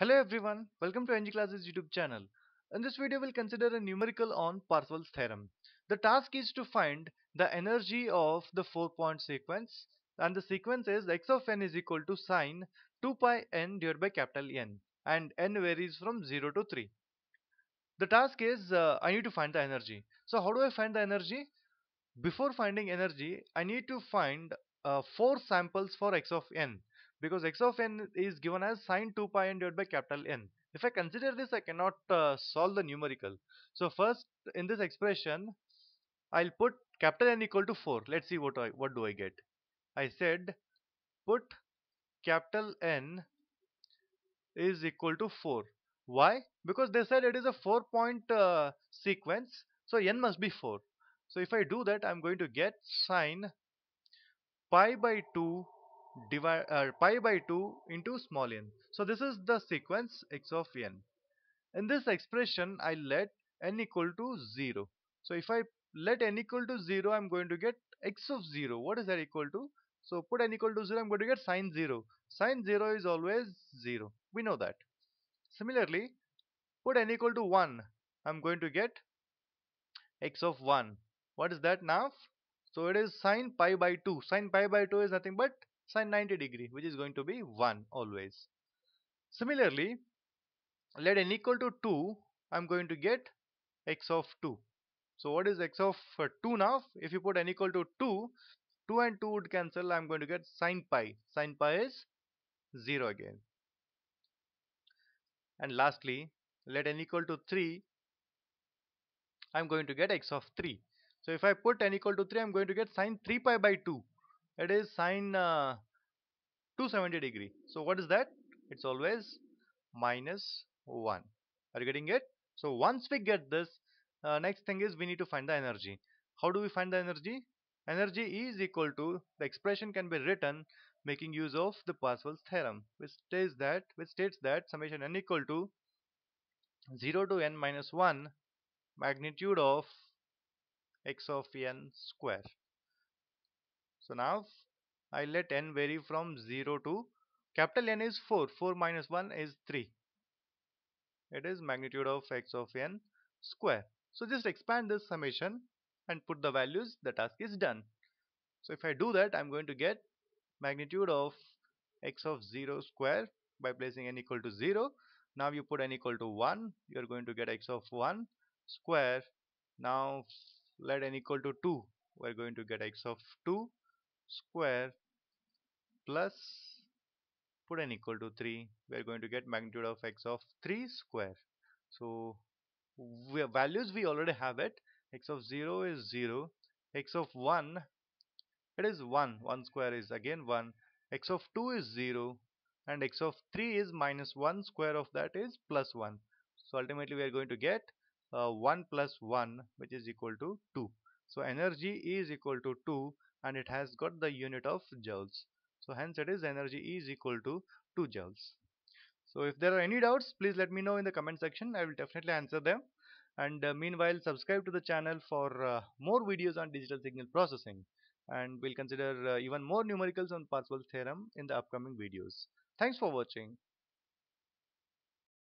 Hello everyone, welcome to NG Classes YouTube channel. In this video we'll consider a numerical on Parseval's theorem. The task is to find the energy of the four point sequence and the sequence is x of n is equal to sine 2 pi n divided by capital N and n varies from 0 to 3. The task is uh, I need to find the energy. So how do I find the energy? Before finding energy I need to find uh, four samples for x of n because x of n is given as sine 2 pi n divided by capital N. If I consider this, I cannot uh, solve the numerical. So first, in this expression, I'll put capital N equal to 4. Let's see what I, what do I get. I said put capital N is equal to 4. Why? Because they said it is a 4 point uh, sequence. So N must be 4. So if I do that, I'm going to get sine pi by 2 divide uh, pi by 2 into small n. So this is the sequence x of n. In this expression, I let n equal to 0. So if I let n equal to 0, I'm going to get x of 0. What is that equal to? So put n equal to 0, I'm going to get sine 0. Sine 0 is always 0. We know that. Similarly, put n equal to 1, I'm going to get x of 1. What is that now? So it is sine pi by 2. Sine pi by 2 is nothing but sine 90 degree which is going to be 1 always. Similarly, let n equal to 2 I'm going to get x of 2. So what is x of uh, 2 now? If you put n equal to 2, 2 and 2 would cancel I'm going to get sine pi. Sine pi is 0 again. And lastly, let n equal to 3 I'm going to get x of 3. So if I put n equal to 3 I'm going to get sine 3 pi by 2 it is sine uh, 270 degree so what is that it's always minus 1 are you getting it so once we get this uh, next thing is we need to find the energy how do we find the energy energy is equal to the expression can be written making use of the Pascal's theorem which states that which states that summation n equal to 0 to n minus 1 magnitude of x of n square so now I let n vary from 0 to capital N is 4, 4 minus 1 is 3. It is magnitude of x of n square. So just expand this summation and put the values, the task is done. So if I do that, I'm going to get magnitude of x of 0 square by placing n equal to 0. Now you put n equal to 1, you're going to get x of 1 square. Now let n equal to 2, we're going to get x of 2 square plus put an equal to 3 we are going to get magnitude of x of 3 square so we values we already have it x of 0 is 0 x of 1 it is 1 1 square is again 1 x of 2 is 0 and x of 3 is minus 1 square of that is plus 1 so ultimately we are going to get uh, 1 plus 1 which is equal to 2 so energy is equal to 2 and it has got the unit of joules so hence it is energy is equal to 2 joules so if there are any doubts please let me know in the comment section i will definitely answer them and uh, meanwhile subscribe to the channel for uh, more videos on digital signal processing and we'll consider uh, even more numericals on Parseval's theorem in the upcoming videos. Thanks for watching.